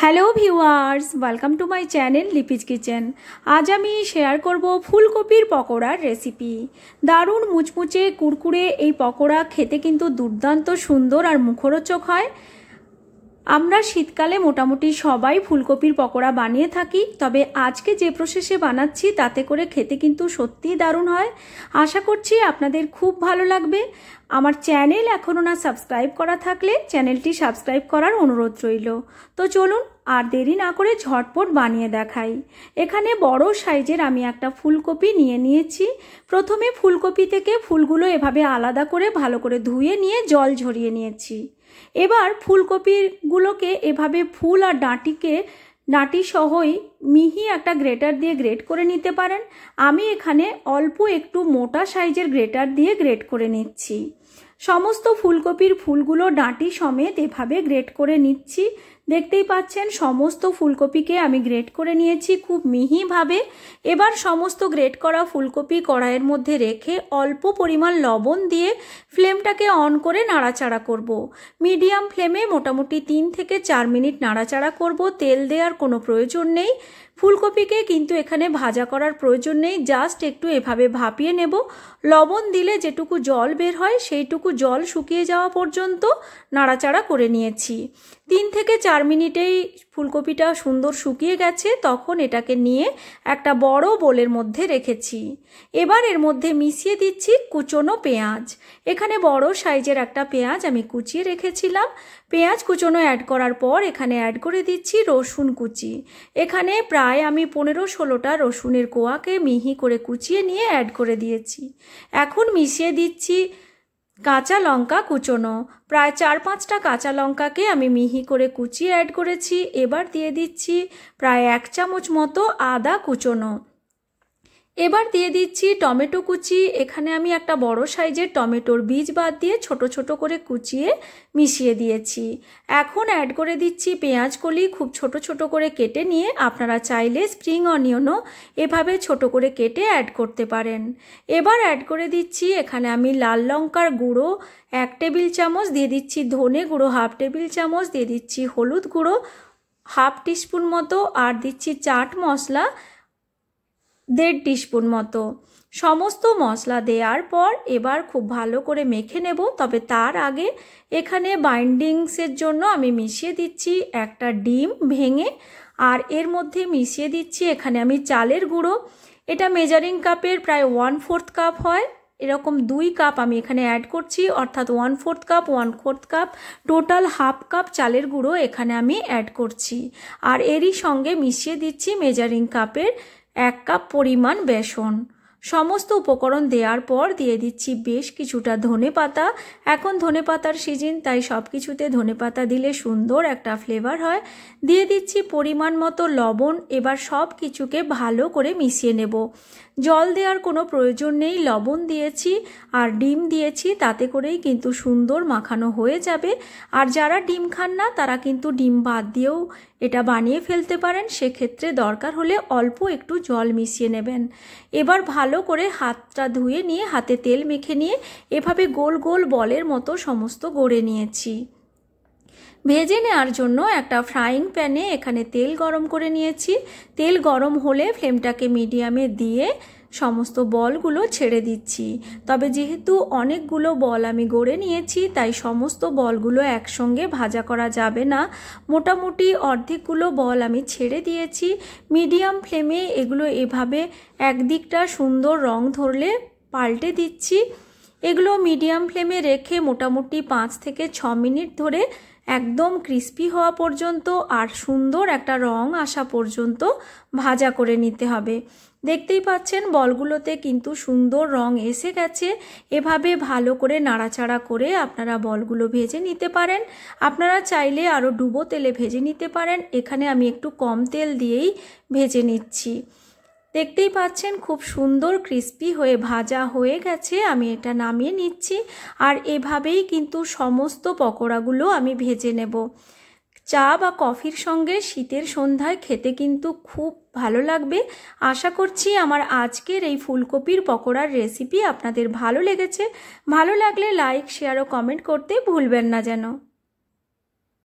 Hello viewers welcome to my channel Lipi's kitchen আজ আমি share করব ফুলকপির পকোড়ার রেসিপি দারুণ মুচমুচে কুরকুরে এই পকোড়া খেতে কিন্তু দুর্দান্ত সুন্দর আর মুখরোচক হয় আমরা শীতকালে মোটামুটি সবাই ফুলকপির পকোড়া বানিয়ে থাকি তবে আজকে যে প্রসেসে বানাচ্ছি তাতে করে খেতে কিন্তু সত্যিই দারুণ হয় আশা করছি আপনাদের খুব ভালো লাগবে আমার চ্যানেল এখনও না সাবস্ক্রাইব করা থাকলে চ্যানেলটি সাবস্ক্রাইব করার অনুরোধ রইল তো চলুন আর দেরি না করে ঝটপট বানিয়ে দেখাই এখানে বড় সাইজের আমি একটা ফুলকপি নিয়ে নিয়েছি প্রথমে ফুলকপি থেকে ফুলগুলো এভাবে আলাদা করে ভালো করে ধুয়ে নিয়ে জল ঝরিয়ে নিয়েছি এবার ফুলকপিগুলোকে এভাবে ফুল আর ডাঁটিকে নাটি সহই মিহি একটা গ্রেটার দিয়ে গ্রেট করে নিতে পারেন আমি এখানে অল্প একটু মোটা সাইজের গ্রেটার দিয়ে গ্রেট করে নিচ্ছি সমস্ত ফুলকপির ফুলগুলো ডাঁটি সমেত এভাবে গ্রেট করে নিচ্ছি দেখতেই পাচ্ছেন সমস্ত ফুলকপিকে আমি গ্রেট করে নিয়েছি খুব মিহিভাবে এবার সমস্ত গ্রেট করা ফুলকপি কড়াইয়ের মধ্যে রেখে অল্প পরিমাণ লবণ দিয়ে ফ্লেমটাকে অন করে নাড়াচাড়া করব। মিডিয়াম ফ্লেমে মোটামুটি তিন থেকে চার মিনিট নাড়াচাড়া করব তেল দেওয়ার কোনো প্রয়োজন নেই ফুলকপিকে কিন্তু এখানে ভাজা করার প্রয়োজন নেই জাস্ট একটু এভাবে ভাপিয়ে নেব লবণ দিলে যেটুকু জল বের হয় সেইটুকু জল শুকিয়ে যাওয়া পর্যন্ত নাড়াচাড়া করে নিয়েছি তিন থেকে চার চার মিনিটেই ফুলকপিটা সুন্দর শুকিয়ে গেছে তখন এটাকে নিয়ে একটা বড় বোলের মধ্যে রেখেছি এবার এর মধ্যে মিশিয়ে দিচ্ছি কুচনো পেঁয়াজ এখানে বড় সাইজের একটা পেঁয়াজ আমি কুচিয়ে রেখেছিলাম পেঁয়াজ কুচোনো অ্যাড করার পর এখানে অ্যাড করে দিচ্ছি রসুন কুচি এখানে প্রায় আমি পনেরো ষোলোটা রসুনের কোয়াকে মিহি করে কুচিয়ে নিয়ে অ্যাড করে দিয়েছি এখন মিশিয়ে দিচ্ছি কাঁচা লঙ্কা কুচোনো প্রায় চার পাঁচটা কাঁচা লঙ্কাকে আমি মিহি করে কুচিয়ে অ্যাড করেছি এবার দিয়ে দিচ্ছি প্রায় এক চামচ মতো আদা কুচোনো এবার দিয়ে দিচ্ছি টমেটো কুচি এখানে আমি একটা বড় সাইজের টমেটোর বীজ বাদ দিয়ে ছোট ছোট করে কুচিয়ে মিশিয়ে দিয়েছি এখন অ্যাড করে দিচ্ছি পেঁয়াজ কলি খুব ছোট ছোট করে কেটে নিয়ে আপনারা চাইলে স্প্রিং অনিয়নও এভাবে ছোট করে কেটে অ্যাড করতে পারেন এবার অ্যাড করে দিচ্ছি এখানে আমি লাল লঙ্কার গুঁড়ো এক টেবিল চামচ দিয়ে দিচ্ছি ধনে গুঁড়ো হাফ টেবিল চামচ দিয়ে দিচ্ছি হলুদ গুঁড়ো হাফ টিস্পুন মতো আর দিচ্ছি চাট মশলা দেড় টিস্পুন মতো সমস্ত মশলা দেওয়ার পর এবার খুব ভালো করে মেখে নেব তবে তার আগে এখানে বাইন্ডিংসের জন্য আমি মিশিয়ে দিচ্ছি একটা ডিম ভেঙে আর এর মধ্যে মিশিয়ে দিচ্ছি এখানে আমি চালের গুঁড়ো এটা মেজারিং কাপের প্রায় ওয়ান ফোর্থ কাপ হয় এরকম দুই কাপ আমি এখানে অ্যাড করছি অর্থাৎ one fourth cup one fourth cup total half cup চালের গুঁড়ো এখানে আমি অ্যাড করছি আর এরই সঙ্গে মিশিয়ে দিচ্ছি মেজারিং কাপের এক কাপ পরিমাণ বেসন সমস্ত উপকরণ দেওয়ার পর দিয়ে দিচ্ছি বেশ কিছুটা ধনে পাতা এখন ধনে পাতার সিজন তাই সব কিছুতে ধনে পাতা দিলে সুন্দর একটা ফ্লেভার হয় দিয়ে দিচ্ছি পরিমাণ মতো লবণ এবার সব কিছুকে ভালো করে মিশিয়ে নেব জল দেওয়ার কোনো প্রয়োজন নেই লবণ দিয়েছি আর ডিম দিয়েছি তাতে করেই কিন্তু সুন্দর মাখানো হয়ে যাবে আর যারা ডিম খান না তারা কিন্তু ডিম বাদ দিয়েও এটা বানিয়ে ফেলতে পারেন সেক্ষেত্রে দরকার হলে অল্প একটু জল মিশিয়ে নেবেন এবার ভালো করে হাতটা ধুয়ে নিয়ে হাতে তেল মেখে নিয়ে এভাবে গোল গোল বলের মতো সমস্ত গড়ে নিয়েছি ভেজে নেওয়ার জন্য একটা ফ্রাইং প্যানে এখানে তেল গরম করে নিয়েছি তেল গরম হলে ফ্লেমটাকে মিডিয়ামে দিয়ে সমস্ত বলগুলো ছেড়ে দিচ্ছি তবে যেহেতু অনেকগুলো বল আমি গড়ে নিয়েছি তাই সমস্ত বলগুলো একসঙ্গে ভাজা করা যাবে না মোটামুটি অর্ধেকগুলো বল আমি ছেড়ে দিয়েছি মিডিয়াম ফ্লেমে এগুলো এভাবে একদিকটা সুন্দর রং ধরলে পাল্টে দিচ্ছি এগুলো মিডিয়াম ফ্লেমে রেখে মোটামুটি পাঁচ থেকে ছ মিনিট ধরে একদম ক্রিস্পি হওয়া পর্যন্ত আর সুন্দর একটা রং আসা পর্যন্ত ভাজা করে নিতে হবে দেখতেই পাচ্ছেন বলগুলোতে কিন্তু সুন্দর রং এসে গেছে এভাবে ভালো করে নাড়াচাড়া করে আপনারা বলগুলো ভেজে নিতে পারেন আপনারা চাইলে আরও ডুবো তেলে ভেজে নিতে পারেন এখানে আমি একটু কম তেল দিয়েই ভেজে নিচ্ছি দেখতেই পাচ্ছেন খুব সুন্দর ক্রিস্পি হয়ে ভাজা হয়ে গেছে আমি এটা নামিয়ে নিচ্ছি আর এভাবেই কিন্তু সমস্ত পকোড়াগুলো আমি ভেজে নেব চা বা কফির সঙ্গে শীতের সন্ধ্যায় খেতে কিন্তু খুব ভালো লাগবে আশা করছি আমার আজকের এই ফুলকপির পকোড়ার রেসিপি আপনাদের ভালো লেগেছে ভালো লাগলে লাইক শেয়ার ও কমেন্ট করতে ভুলবেন না যেন